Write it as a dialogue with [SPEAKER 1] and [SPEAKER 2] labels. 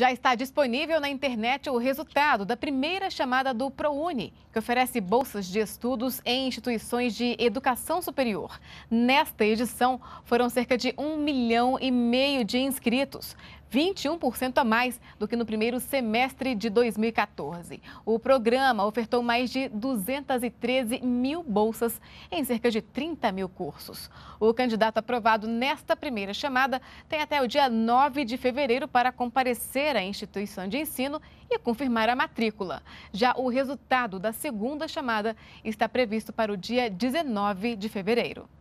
[SPEAKER 1] Já está disponível na internet o resultado da primeira chamada do ProUni, que oferece bolsas de estudos em instituições de educação superior. Nesta edição, foram cerca de um milhão e meio de inscritos. 21% a mais do que no primeiro semestre de 2014. O programa ofertou mais de 213 mil bolsas em cerca de 30 mil cursos. O candidato aprovado nesta primeira chamada tem até o dia 9 de fevereiro para comparecer à instituição de ensino e confirmar a matrícula. Já o resultado da segunda chamada está previsto para o dia 19 de fevereiro.